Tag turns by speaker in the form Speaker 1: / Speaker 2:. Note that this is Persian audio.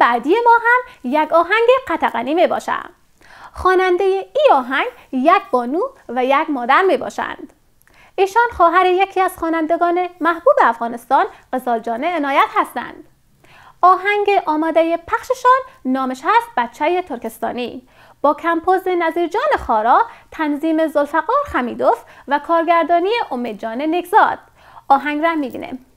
Speaker 1: بعدی ما هم یک آهنگ قطقنی می خواننده ای آهنگ یک بانو و یک مادر می باشند. ایشان خواهر یکی از خوانندگان محبوب افغانستان قزالجان عنایت هستند. آهنگ آماده پخششان نامش هست بچه ترکستانی با کمپوز نظیرجان خارا، تنظیم زلفقار خمیدوف و کارگردانی جان نگزاد. آهنگ را می‌بینیم.